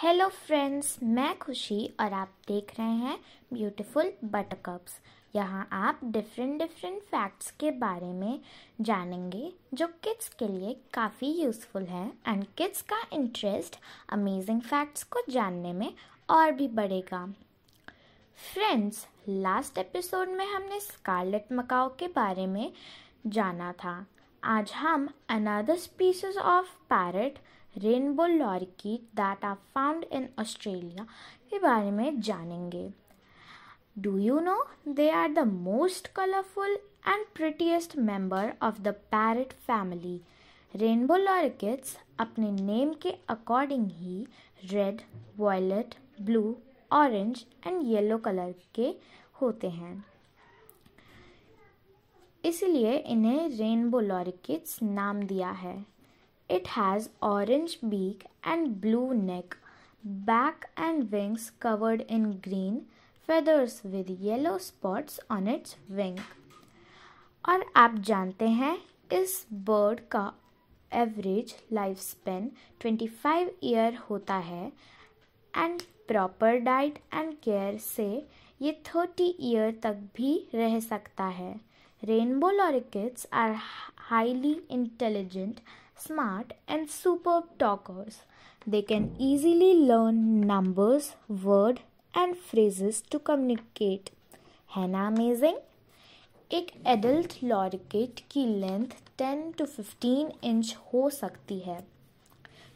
Hello friends मैं खुशी और आप देख रहे हैं ब्यूटीफुल कप्स यहाँ आप डिफरेंट डिफरेंट फैक्ट्स के बारे में जानेंगे जो किड्स के लिए काफ़ी यूज़फुल है एंड किड्स का इंटरेस्ट अमेजिंग फैक्ट्स को जानने में और भी बढ़ेगा फ्रेंड्स लास्ट एपिसोड में हमने स्कारलेट मकाओ के बारे में जाना था आज हम another species of parrot rainbow lorikeet that are found in Australia के बारे में जानेंगे do you know they are the most colourful and prettiest member of the parrot family rainbow lorikeets अपने नेम के अकॉर्डिंग ही red violet blue orange and yellow colour के होते हैं इसलिए इन्हें रेनबो लॉरिकिट्स नाम दिया है It has orange beak and blue neck, back and wings covered in green feathers with yellow spots on its wing. और आप जानते हैं इस बर्ड का एवरेज लाइफ स्पेन 25 ईयर होता है and proper diet and care से ये 30 ईयर तक भी रह सकता है Rainbow lorikeets are highly intelligent, smart, and superb talkers. They can easily learn numbers, word, and phrases to communicate. है amazing? एक एडल्ट लॉरिकेट की लेंथ 10 टू 15 इंच हो सकती है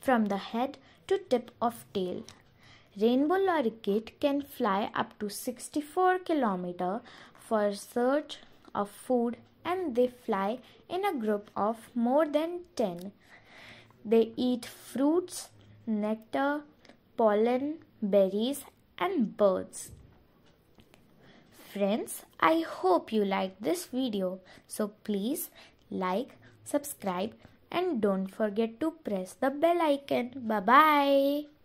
from the head to tip of tail rainbow lorikeet can fly up to 64 kilometre for search of food and they fly in a group of more than 10. They eat fruits, nectar, pollen, berries, and birds. Friends, I hope you liked this video. So please like, subscribe, and don't forget to press the bell icon. Bye bye.